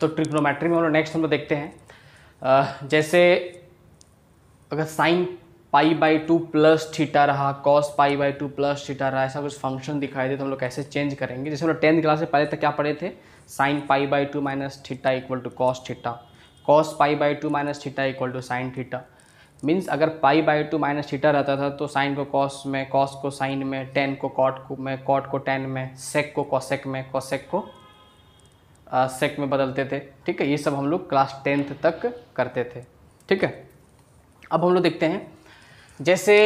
तो ट्रिग्नोमेट्री तो में हम लोग नेक्स्ट हम लोग देखते हैं जैसे अगर sine pi by two plus theta रहा cos pi by two plus theta रहा ऐसा कुछ फंक्शन दिखाई दे तो हम लोग कैसे चेंज करेंगे जैसे हम लोग टेंथ क्लास में पहले तक क्या पढ़े थे sine pi by two minus theta equal to cos theta cos pi by two minus theta equal to sine theta means अगर pi by two minus theta रहता था तो साइन को कॉस में कॉस को साइन में टेन को cot को में कॉट को टेन में सेक को कॉसेक में कॉसेक को सेक में बदलते थे ठीक है ये सब हम लोग क्लास टेंथ तक करते थे ठीक है अब हम लोग देखते हैं जैसे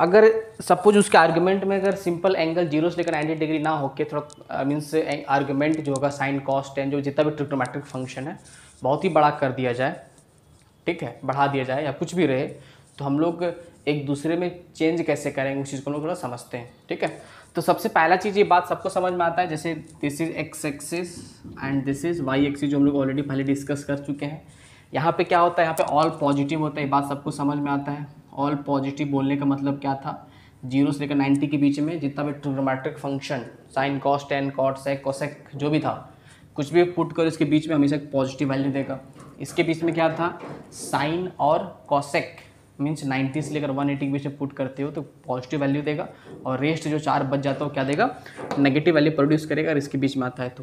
अगर सपोज उसके आर्गुमेंट में अगर सिंपल एंगल जीरो से लेकर नाइन्टी डिग्री ना के थोड़ा मीन्स आर्गुमेंट जो होगा साइन कॉस्ट टेन जो जितना भी ट्रिक्नोमेट्रिक फंक्शन है बहुत ही बड़ा कर दिया जाए ठीक है बढ़ा दिया जाए या कुछ भी रहे तो हम लोग एक दूसरे में चेंज कैसे करेंगे उस चीज़ को हम लोग थोड़ा समझते हैं ठीक है तो सबसे पहला चीज़ ये बात सबको समझ में आता है जैसे this is x axis and this is y axis जो हम लोग ऑलरेडी पहले डिस्कस कर चुके हैं यहाँ पे क्या होता है यहाँ पे ऑल पॉजिटिव होता है ये बात सबको समझ में आता है ऑल पॉजिटिव बोलने का मतलब क्या था जीरो से लेकर नाइन्टी के बीच में जितना भी trigonometric function sine cos tan cot sec cosec जो भी था कुछ भी पुट कर इसके बीच में हमेशा पॉजिटिव वैल्यू देगा इसके बीच में क्या था साइन और कॉसेक मीन्स 90 से लेकर 180 के बीच में पुट करते हो तो पॉजिटिव वैल्यू देगा और रेस्ट जो चार बच जाता हो क्या देगा नेगेटिव वैल्यू प्रोड्यूस करेगा और इसके बीच में आता है तो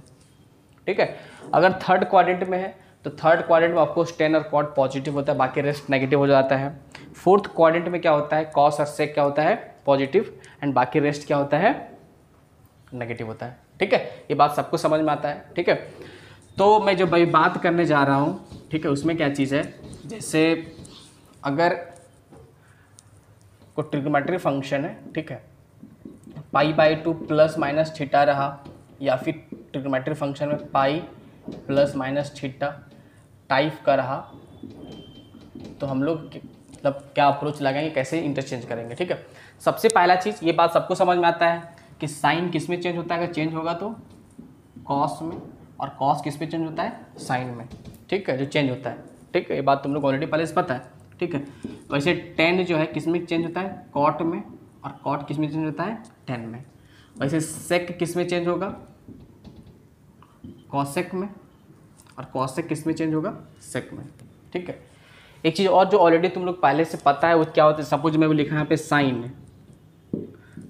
ठीक है अगर थर्ड क्वाड्रेंट में है तो थर्ड क्वाड्रेंट में आपको स्टेन और कॉड पॉजिटिव होता है बाकी रेस्ट नेगेटिव हो जाता है फोर्थ क्वाड्रेंट में क्या होता है कॉस और सेक क्या होता है पॉजिटिव एंड बाकी रेस्ट क्या होता है नेगेटिव होता है ठीक है ये बात सबको समझ में आता है ठीक है तो मैं जो बात करने जा रहा हूँ ठीक है उसमें क्या चीज़ है जैसे अगर को ट्रिग्नोमेट्रिक फंक्शन है ठीक है pi by two plus minus theta रहा या फिर ट्रिग्नोमेट्रिक फंक्शन में pi plus minus theta type का रहा तो हम लोग मतलब क्या अप्रोच लगाएंगे कैसे इंटरचेंज करेंगे ठीक है सबसे पहला चीज़ ये बात सबको समझ में आता है कि साइन किस में चेंज होता है अगर चेंज होगा तो कॉस में और कॉस किस में चेंज होता है साइन में ठीक है जो चेंज होता है ठीक है ये बात तुम लोग ऑलरेडी पहले से पता है ठीक है वैसे तो टेन जो है किसमें चेंज होता है कॉट में और कॉट किसमें चेंज होता है टेन में वैसे सेक किस में चेंज होगा कॉसेक में और कॉसेक किसमें चेंज होगा सेक में ठीक है एक चीज़ और जो ऑलरेडी तुम लोग पहले से पता है वो क्या होता है सपोज मैं भी लिखा यहाँ पे साइन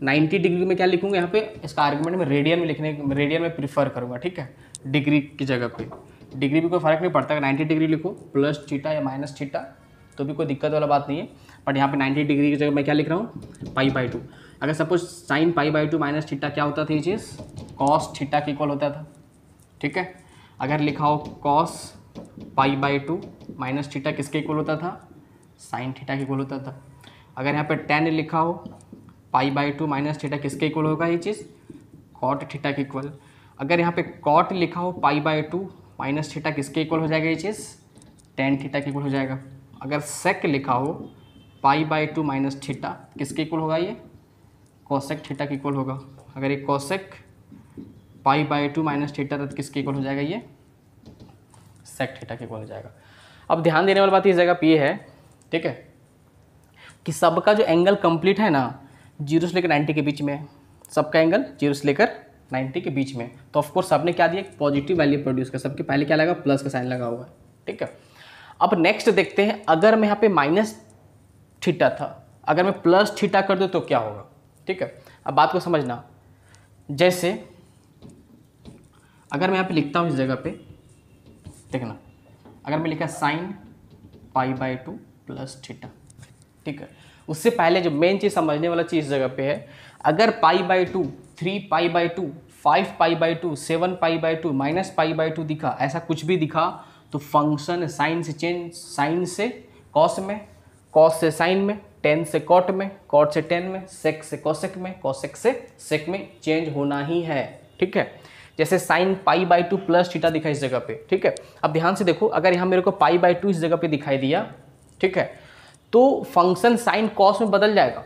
90 डिग्री में क्या लिखूंगा यहाँ पे इसका आर्गुमेंट में रेडियन में लिखने रेडियन में प्रीफर करूंगा ठीक है डिग्री की जगह पे डिग्री भी कोई फर्क नहीं पड़ता नाइन्टी डिग्री लिखो प्लस चीटा या माइनस चीटा तो भी कोई दिक्कत वाला बात नहीं है बट यहाँ पे 90 डिग्री की जगह मैं क्या लिख रहा हूँ पाई बाई टू अगर suppose sine pi by two minus theta क्या होता था ये चीज़ कॉस ठीटा के इक्वल होता था ठीक है अगर लिखा हो cos pi by two minus theta किसके इक्वल होता था साइन ठीटा के इक्वल होता था अगर यहाँ पर टेन लिखा हो pi by two minus theta किसके इक्वल होगा ये चीज़ कॉट ठीटा के इक्वल अगर यहाँ पे कॉट लिखा हो pi by two minus theta किसके इक्वल हो जाएगा ये चीज़ टेन ठीटा के इक्वल हो जाएगा अगर सेक लिखा हो pi by two minus theta किसके इक्वल होगा ये कौशक थीटा के इक्वल होगा अगर ये cosec pi by two minus theta तो किसके इक्वल हो जाएगा ये सेक थीटा के इक्वल हो जाएगा अब ध्यान देने वाली बात इस जगह पर यह है ठीक है कि सबका जो एंगल कंप्लीट है ना जीरो से लेकर नाइन्टी के बीच में सबका एंगल जीरो से लेकर नाइन्टी के बीच में तो ऑफकोर्स सबने क्या दिया पॉजिटिव वैल्यू प्रोड्यूस कर सबके पहले क्या लगा प्लस का साइन लगा हुआ है ठीक है अब नेक्स्ट देखते हैं अगर मैं यहाँ पे माइनस थीटा था अगर मैं प्लस थीटा कर दूँ तो क्या होगा ठीक है अब बात को समझना जैसे अगर मैं यहाँ पे लिखता हूँ इस जगह पे देखना अगर मैं लिखा sine pi by two plus theta ठीक है उससे पहले जो मेन चीज़ समझने वाला चीज़ जगह पे है अगर pi by two three pi by two five pi by two seven pi by two minus pi by two दिखा ऐसा कुछ भी दिखा तो फंक्शन साइन से चेंज साइन से कॉस में कॉस से साइन में टेन से कॉट में कॉट से टेन में सेक से कॉसेक में कॉसेक से सेक में चेंज होना ही है ठीक है जैसे sine pi by two plus theta दिखा इस जगह पे ठीक है अब ध्यान से देखो अगर यहाँ मेरे को पाई बाई टू इस जगह पे दिखाई दिया ठीक है तो फंक्शन साइन कॉस में बदल जाएगा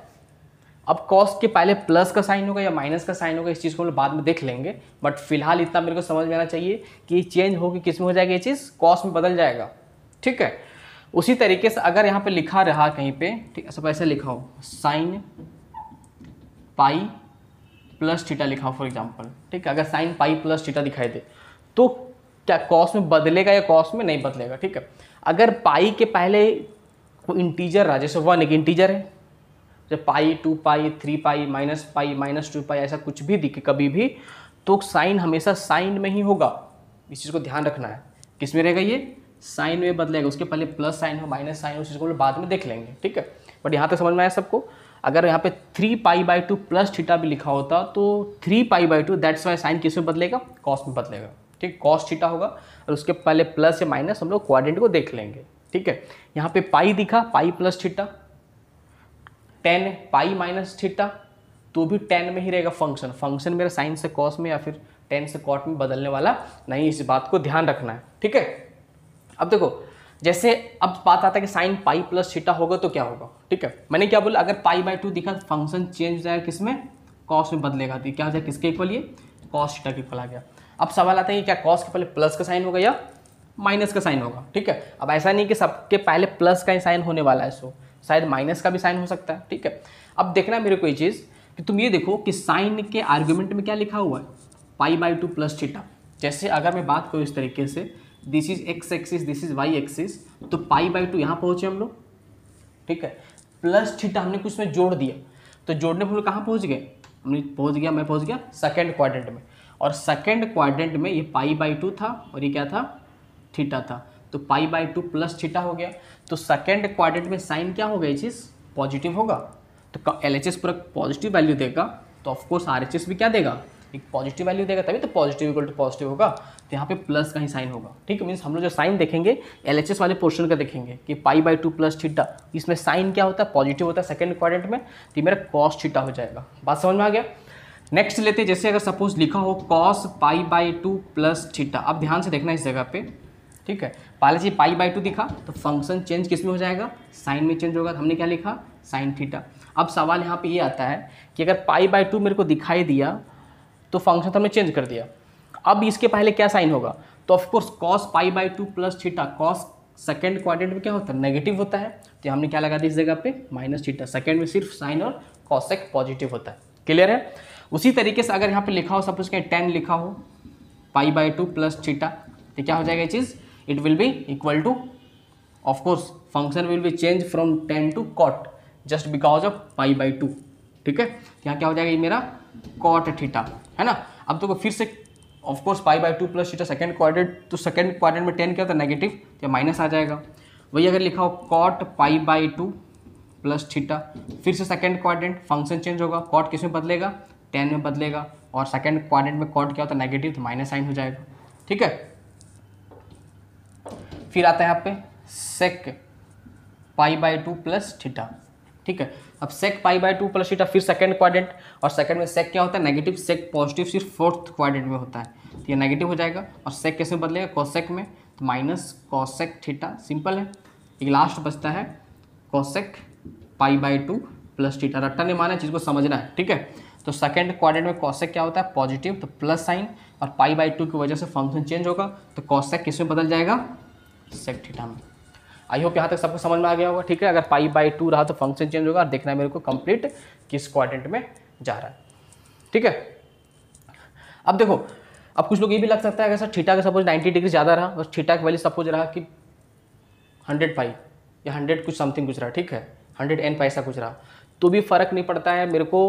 अब कॉस्ट के पहले प्लस का साइन होगा या माइनस का साइन होगा इस चीज़ को हम बाद में देख लेंगे बट फिलहाल इतना मेरे को समझ में आना चाहिए कि चेंज होगी किस में हो जाएगी ये चीज़ कॉस्ट में बदल जाएगा ठीक है उसी तरीके से अगर यहाँ पे लिखा रहा कहीं पे ठीक है सब ऐसे लिखा हो साइन पाई प्लस थीटा लिखा हो फॉर एग्जाम्पल ठीक है अगर साइन पाई प्लस थीटा दिखाई दे तो क्या कॉस्ट में बदलेगा या कॉस्ट में नहीं बदलेगा ठीक है अगर पाई के पहले वो इंटीजर रहा जैसे वन एक इंटीजर है जब pi two pi three pi minus pi minus two pi ऐसा कुछ भी दिखे कभी भी तो साइन हमेशा साइन में ही होगा इस चीज़ को ध्यान रखना है किस में रहेगा ये साइन में बदलेगा उसके पहले प्लस साइन हो माइनस साइन हो उस चीज़ को बाद में देख लेंगे ठीक है बट यहाँ तक समझ में आया सबको अगर यहाँ पे three pi by two plus theta भी लिखा होता तो three pi by two that's why sine किस में बदलेगा कॉस में बदलेगा ठीक कॉस थीटा होगा और उसके पहले प्लस या माइनस हम लोग क्वाड्रेंट को देख लेंगे ठीक है यहाँ पे पाई दिखा pi plus theta tan pi minus theta तो भी टेन में ही रहेगा फंक्शन फंक्शन मेरा साइन से कॉस में या फिर टेन से कॉट में बदलने वाला नहीं इस बात को ध्यान रखना है ठीक है अब देखो जैसे अब बात आता है कि साइन पाई प्लस थीटा होगा तो क्या होगा ठीक है मैंने क्या बोला अगर पाई बाई टू दिखा फंक्शन चेंज हो जाएगा किस में कॉस में बदलेगा तो क्या हो जाएगा किसके इक्वल ये कॉस छिटा के इक्वल आ गया अब सवाल आता है कि क्या कॉस के पहले प्लस का साइन होगा या माइनस का साइन होगा ठीक है अब ऐसा नहीं कि सबके पहले प्लस का ही साइन होने वाला है सो शायद माइनस का भी साइन हो सकता है ठीक है अब देखना मेरे को ये चीज़ कि तुम ये देखो कि साइन के आर्ग्यूमेंट में क्या लिखा हुआ है pi by two plus theta जैसे अगर मैं बात करूँ इस तरीके से this is x axis this is y axis तो पाई बाई टू यहाँ पहुँचे हम लोग ठीक है प्लस थीटा हमने कुछ में जोड़ दिया तो जोड़ने पर कहाँ पहुँच गए हमने पहुँच गया मैं पहुँच गया सेकेंड क्वाड्रेंट में और सेकेंड क्वाड्रेंट में ये पाई बाई टू था और ये क्या था थीटा था तो pi by two plus theta हो गया तो सेकेंड क्वाड्रेंट में साइन क्या होगा ये चीज़ पॉजिटिव होगा तो एल एच एस पूरा पॉजिटिव वैल्यू देगा तो ऑफकोर्स आर एच एस भी क्या देगा एक पॉजिटिव वैल्यू देगा तभी तो पॉजिटिव इक्वल टू पॉजिटिव होगा तो यहाँ पे प्लस का ही साइन होगा ठीक है मीन्स हम लोग जो साइन देखेंगे एल एच एस वाले पोर्शन का देखेंगे कि pi by two plus theta इसमें साइन क्या होता है पॉजिटिव होता है सेकेंड क्वारेंट में तो मेरा कॉस थीटा हो जाएगा बात समझ में आ गया नेक्स्ट लेते जैसे अगर सपोज लिखा हो cos pi by two plus theta अब ध्यान से देखना इस जगह पे ठीक है पहले से पाई बाई टू दिखा तो फंक्शन चेंज किस में हो जाएगा साइन में चेंज होगा तो हमने क्या लिखा साइन थीटा अब सवाल यहाँ पे ये आता है कि अगर पाई बाई टू मेरे को दिखाई दिया तो फंक्शन तो हमने चेंज कर दिया अब इसके पहले क्या साइन होगा तो of course cos pi by two plus theta cos second quadrant में क्या होता है नेगेटिव होता है तो हमने क्या लगा दिया इस जगह पर माइनस थीटा सेकेंड में सिर्फ साइन और कॉसेक पॉजिटिव होता है क्लियर है उसी तरीके से अगर यहाँ पर लिखा हो सपोज कहीं टेन लिखा हो pi by two plus theta तो क्या हो जाएगा ये चीज़ it will be equal to of course function will be changed from tan to cot just because of pi by two ठीक है यहाँ क्या हो जाएगा ये मेरा cot थीटा है ना अब तो फिर से of course pi by two plus theta second quadrant तो सेकंड क्वाड्रेंट में टेन क्या होता है नेगेटिव तो माइनस आ जाएगा वही अगर लिखा हो cot pi by two plus theta फिर से सेकंड क्वाड्रेंट फंक्शन चेंज होगा कॉट किस में बदलेगा टेन में बदलेगा और सेकंड क्वाड्रेंट में कॉट क्या होता है नेगेटिव तो माइनस साइन हो जाएगा ठीक है फिर आता है यहाँ पे sec pi by two plus theta ठीक है अब sec pi by two plus theta फिर सेकंड क्वाड्रेंट और सेकंड में सेक क्या होता है नेगेटिव सेक पॉजिटिव सिर्फ फोर्थ क्वाड्रेंट में होता है तो ये नेगेटिव हो जाएगा और सेक कैसे बदलेगा कॉसेक में तो माइनस कॉसेक थीटा सिंपल है एक लास्ट बचता है cosec pi by two plus theta रट्टा ने माना चीज़ को समझना है ठीक है तो सेकेंड क्वाड्रेंट में कॉसेक क्या होता है पॉजिटिव तो प्लस साइन और पाई बाई टू की वजह से फंक्शन चेंज होगा तो कॉसेक किस में बदल जाएगा सेक थीटा में आई होप यहाँ तक सबको समझ में आ गया होगा ठीक है अगर पाई बाई टू रहा तो फंक्शन चेंज होगा और देखना है मेरे को कंप्लीट किस क्वाड्रेंट में जा रहा है ठीक है अब देखो अब कुछ लोग ये भी लग सकता है अगर सर ठीठा का सपोज 90 डिग्री ज़्यादा रहा और ठीठा का वैल्यू सपोज रहा कि 100 पाई या 100 कुछ समथिंग कुछ रहा ठीक है 100 एन पाई सा कुछ रहा तो भी फ़र्क नहीं पड़ता है मेरे को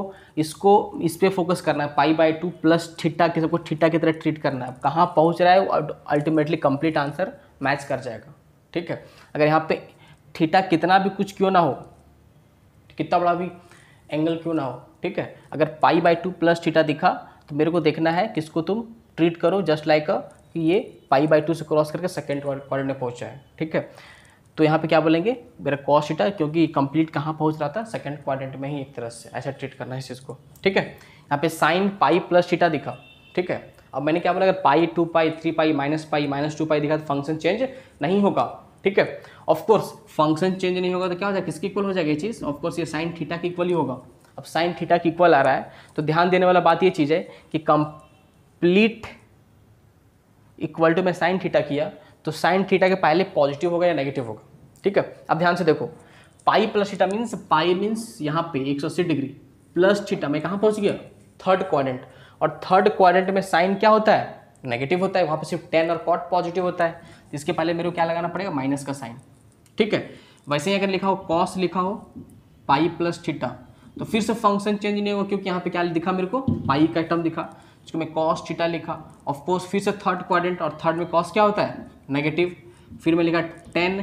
इसको इस पर फोकस करना है pi by two plus theta के सबको ठीटा की तरह ट्रीट करना है कहाँ पहुँच रहा है अल्टीमेटली कंप्लीट आंसर मैच कर जाएगा ठीक है अगर यहाँ पे थीटा कितना भी कुछ क्यों ना हो कितना बड़ा भी एंगल क्यों ना हो ठीक है अगर pi by two plus theta दिखा तो मेरे को देखना है किसको तुम ट्रीट करो जस्ट लाइक अ कि ये पाई बाई टू से क्रॉस करके सेकेंड क्वार में पहुँचा है ठीक है तो यहाँ पे क्या बोलेंगे मेरा कॉस थीटा क्योंकि कंप्लीट कहाँ पहुँच रहा था सेकेंड क्वारेंट में ही एक तरह से ऐसा ट्रीट करना है इस चीज़ को ठीक है यहाँ पे साइन पाई प्लस थीटा दिखा ठीक है अब मैंने क्या बोला अगर pi two pi three pi minus pi minus two pi दिखा तो फंक्शन चेंज नहीं होगा ठीक है ऑफकोर्स फंक्शन चेंज नहीं होगा तो क्या हो जाएगा किसके इक्वल हो जाएगा ये चीज़ ऑफकोर्स ये साइन थीटा की इक्वल ही होगा अब साइन थीटा की इक्वल आ रहा है तो ध्यान देने वाला बात ये चीज़ है कि कंप्लीट इक्वल टू में साइन थीटा किया तो साइन थीटा के पहले पॉजिटिव होगा या नेगेटिव होगा ठीक है अब ध्यान से देखो pi plus theta means pi means यहाँ पे अस्सी डिग्री प्लस थीटा मैं कहाँ पहुँच गया थर्ड क्वाड्रेंट और थर्ड क्वारेंट में साइन क्या होता है नेगेटिव होता है वहाँ पर सिर्फ टेन और कॉट पॉजिटिव होता है इसके पहले मेरे को क्या लगाना पड़ेगा माइनस का साइन ठीक है वैसे ही अगर लिखा हो कॉस लिखा हो पाई प्लस थीटा तो फिर से फंक्शन चेंज नहीं होगा क्योंकि यहाँ पे क्या दिखा मेरे को पाई का टर्म दिखा जिसको मैं कॉस थीटा लिखा ऑफकोर्स फिर से थर्ड क्वाड्रेंट और थर्ड में कॉस क्या होता है नेगेटिव फिर मैं लिखा टेन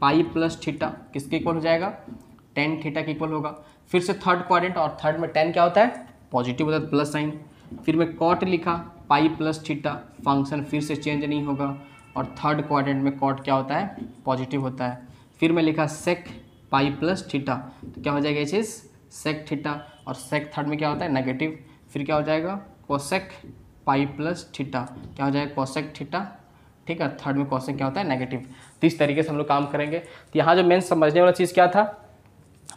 पाई प्लस थीटा किसके इक्वल हो जाएगा टेन थीटा के इक्वल होगा फिर से थर्ड क्वाड्रेंट और थर्ड में टेन क्या होता है पॉजिटिव होता है प्लस साइन फिर मैं कॉट लिखा पाई प्लस थीटा फंक्शन फिर से चेंज नहीं होगा और थर्ड क्वाड्रेंट में कॉट क्या होता है पॉजिटिव होता है फिर मैं लिखा सेक पाई प्लस थीटा तो क्या हो जाएगा ये चीज़ सेक थीटा और सेक थर्ड में क्या होता है नेगेटिव फिर क्या हो जाएगा कोसेक पाई प्लस थीटा क्या हो जाएगा कोसेक थीटा ठीक है थर्ड में कोसेक क्या होता है नेगेटिव तो इस तरीके से हम लोग काम करेंगे तो यहाँ जो मेन समझने वाला चीज़ क्या था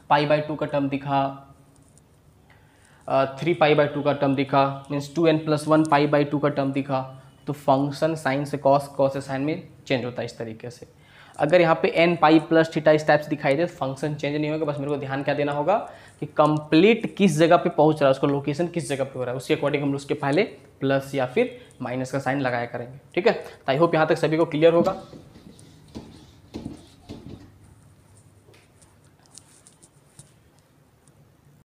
पाई बाई टू का टर्म दिखा थ्री पाई बाई टू का टर्म दिखा means two n plus one pi by two का टर्म दिखा तो फंक्शन साइन से कॉस कॉस से साइन में चेंज होता है इस तरीके से अगर यहाँ पे एन पाई प्लस थीटा इस टाइप से दिखाई दे तो फंक्शन चेंज नहीं होगा बस मेरे को ध्यान क्या देना होगा कि कंप्लीट किस जगह पे पहुँच रहा है उसका लोकेशन किस जगह पे हो रहा है उसके अकॉर्डिंग हम लोग उसके पहले प्लस या फिर माइनस का साइन लगाया करेंगे ठीक है तो आई होप यहाँ तक सभी को क्लियर होगा